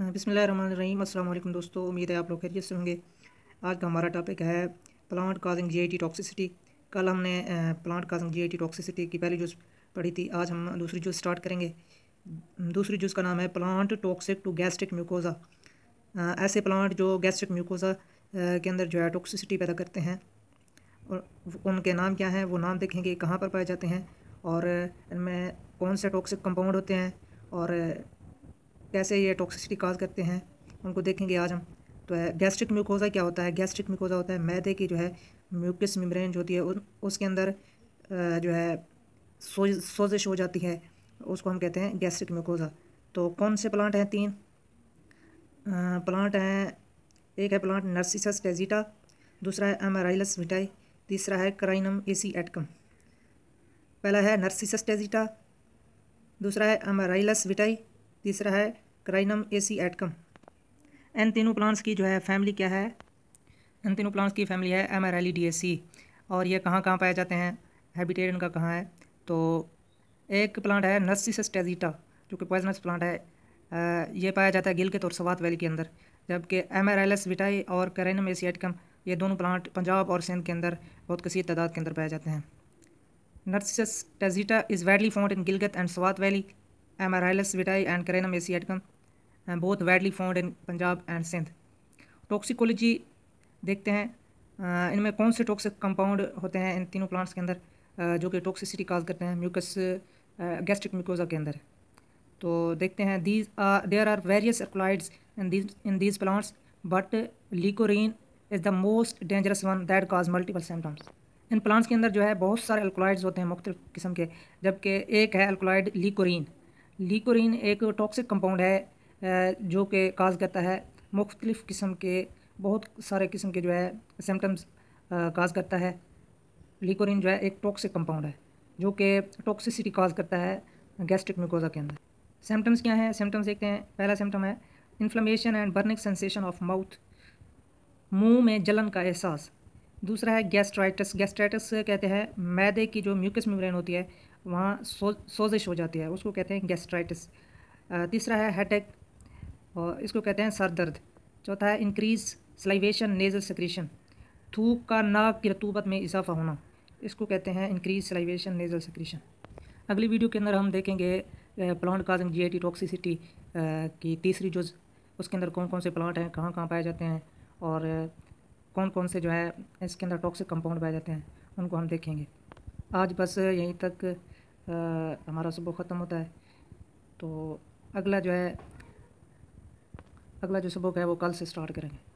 बसमीम अल्लाम दोस्तों उम्मीद है आप लोग खैरियत से होंगे आज का हमारा टॉपिक है प्लांट काजिंग जीआईटी टॉक्सिसिटी कल हमने प्लांट काजिंग जीआईटी टॉक्सिसिटी की पहली जूस पढ़ी थी आज हम दूसरी जूस स्टार्ट करेंगे दूसरी जूस का नाम है plant toxic to gastric mucosa ऐसे प्लांट जो गैस्ट्रिक म्यूकोज़ा के अंदर जो है टॉक्सिसिटी पैदा करते हैं और उनके नाम क्या हैं वो नाम देखेंगे कहाँ पर पाए जाते हैं और इनमें कौन से टॉक्सिक कंपाउंड होते हैं और कैसे ये टॉक्सिसिटी काज करते हैं उनको देखेंगे आज हम तो गैस्ट्रिक म्यूकोजा क्या होता है गैस्ट्रिक म्यूकोजा होता है मैदे की जो है म्यूकस मेम्ब्रेन जो होती है उसके अंदर जो है सोज सोजिश हो जाती है उसको हम कहते हैं गैस्ट्रिक म्यूकोजा तो कौन से प्लांट हैं तीन प्लांट हैं एक है प्लांट नर्सिसस टेजिटा दूसरा है एमराइलस विटाई तीसरा है क्राइनम एसी एटकम पहला है नर्सिसस टेजिटा दूसरा है एमराइलस विटाई तीसरा है क्राइनम एसी एटकम एन तीनों प्लांट्स की जो है फैमिली क्या है एन तीनों प्लांट्स की फैमिली है Amaryllidaceae और ये कहाँ कहाँ पाए जाते हैं हैबिटेट इनका कहाँ है तो एक प्लांट है नर्सिस स्टेजिटा जो कि पॉइजनस प्लांट है ये पाया जाता है के और सवात वैली के अंदर जबकि Amaryllis vitae और करेनम सी एटकम ये दोनों प्लांट पंजाब और सिंध के अंदर बहुत कसी तादाद के अंदर पाए जाते हैं Narcissus tazetta is widely found in Gilgit and Swat valley Amaryllis vitae and Carinum asiaticum, and बहुत widely found in Punjab and Sindh toxicology देखते हैं इनमें कौन से टॉक्सिक कंपाउंड होते हैं इन तीनों प्लांट्स के अंदर जो कि टॉक्सिसिटी काज करते हैं म्यूकस गैस्ट्रिक म्यूकोजा के अंदर तो देखते हैं these there are various alkaloids in these in these plants but lycorine is the most dangerous one that cause multiple symptoms in plants के अंदर जो है बहुत सारे अल्कोलाइड्स होते हैं मुख्तलिफ़ किस्म के जबकि एक है अल्कोलाइड लीकोरिन लीकोरिन एक टॉक्सिक कंपाउंड है जो कि काज करता है मुख्तलिफ़ किस्म के बहुत सारे किस्म के जो है सिम्टम्स काज करता है लीकोरिन जो है एक टॉक्सिक कंपाउंड है जो कि टॉक्सिसिटी काज करता है गैस्ट्रिक म्यूकोजा के अंदर सिम्टम्स क्या हैं सिम्टम्स देखते हैं पहला सिम्टम है inflammation and burning sensation of mouth मुंह में जलन का एहसास दूसरा है गैस्ट्राइटिस गैस्ट्राइटिस कहते हैं मैदे की जो म्यूकस म्यूब्रेन होती है वहाँ सो सोजिश हो जाती है उसको कहते हैं गैस्ट्राइटिस तीसरा है हेडेक और इसको कहते हैं सर दर्द चौथा है इंक्रीज सलाइवेशन नेज़ल सक्रीशन थूक का नाक की रतूबत में इजाफा होना इसको कहते हैं इंक्रीज सलाइवेशन नेज़ल सक्रीशन अगली वीडियो के अंदर हम देखेंगे plant causing G I T toxicity की तीसरी जो उसके अंदर कौन कौन से प्लांट हैं कहाँ कहाँ पाए जाते हैं और कौन कौन से जो है इसके अंदर टॉक्सिक कंपाउंड पाए जाते हैं उनको हम देखेंगे आज बस यहीं तक आ, हमारा सबक ख़त्म होता है तो अगला जो है अगला जो सबक है वो कल से स्टार्ट करेंगे